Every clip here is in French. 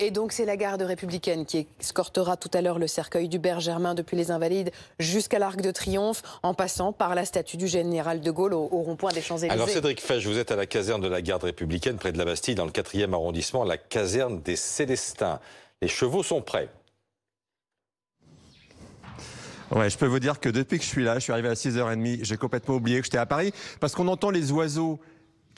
Et donc c'est la garde républicaine qui escortera tout à l'heure le cercueil d'Hubert Germain depuis les Invalides jusqu'à l'Arc de Triomphe, en passant par la statue du général de Gaulle au, rond-point des Champs-Élysées. Alors Cédric Fesch, vous êtes à la caserne de la garde républicaine près de la Bastille, dans le 4e arrondissement, la caserne des Célestins. Les chevaux sont prêts. Ouais, je peux vous dire que depuis que je suis là, je suis arrivé à 6h30, j'ai complètement oublié que j'étais à Paris, parce qu'on entend les oiseaux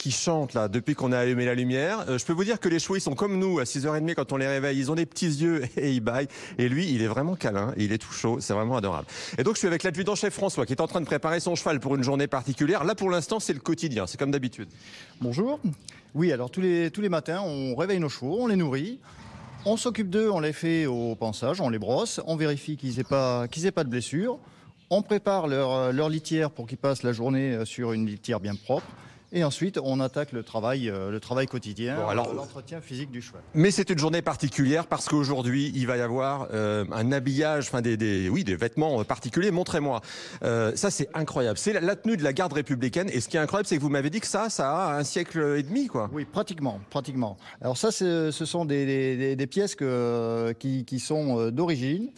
qui chantent là depuis qu'on a allumé la lumière. Euh, je peux vous dire que les ils sont comme nous à 6h30 quand on les réveille. Ils ont des petits yeux et ils baillent. Et lui, il est vraiment câlin. Il est tout chaud. C'est vraiment adorable. Et donc, je suis avec l'adjudant-chef François qui est en train de préparer son cheval pour une journée particulière. Là, pour l'instant, c'est le quotidien. C'est comme d'habitude. Bonjour. Oui, alors tous les, tous les matins, on réveille nos chevaux, on les nourrit. On s'occupe d'eux, on les fait au pansage, on les brosse, on vérifie qu'ils n'aient pas, qu'ils pas de blessures. On prépare leur, euh, leur litière pour qu'ils passent la journée euh, sur une litière bien propre. Et ensuite, on attaque le travail, euh, le travail quotidien, alors, l'entretien physique du cheval. Mais c'est une journée particulière parce qu'aujourd'hui, il va y avoir euh, un habillage, enfin des, oui, des vêtements euh, particuliers. Montrez-moi. ça, c'est incroyable. C'est la, tenue de la garde républicaine. Et ce qui est incroyable, c'est que vous m'avez dit que ça, ça a un siècle et demi, quoi. Oui, pratiquement, pratiquement. Alors ça, ce sont des, pièces qui sont d'origine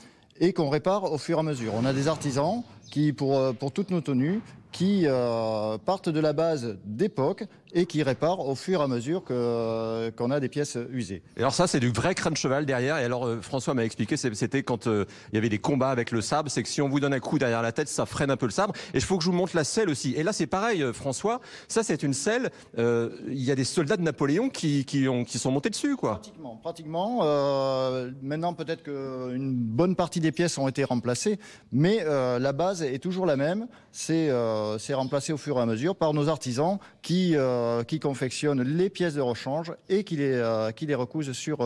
et qu'on répare au fur et à mesure. On a des artisans qui pour, euh, pour toutes nos tenues qui euh, partent de la base d'époque et qui réparent au fur et à mesure que, euh, qu'on a des pièces usées. Et alors ça, c'est du vrai crâne cheval derrière. Et alors, François m'a expliqué, c'était quand il y avait des combats avec le sabre, c'est que si on vous donne un coup derrière la tête, ça freine un peu le sabre. Et il faut que je vous montre la selle aussi. Et là, c'est pareil, François, ça, c'est une selle. il y a des soldats de Napoléon qui, qui, ont, qui sont montés dessus, quoi. Pratiquement, pratiquement. maintenant, peut-être qu'une bonne partie des pièces ont été remplacées, mais la base est toujours la même, euh, c'est remplacé au fur et à mesure par nos artisans qui, euh, confectionnent les pièces de rechange et qui les, euh, recousent sur,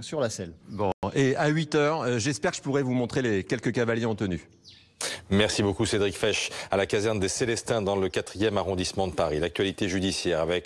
sur la selle. Bon, et à 8 heures, j'espère que je pourrai vous montrer les quelques cavaliers en tenue. Merci beaucoup Cédric Fesch à la caserne des Célestins dans le 4e arrondissement de Paris. L'actualité judiciaire avec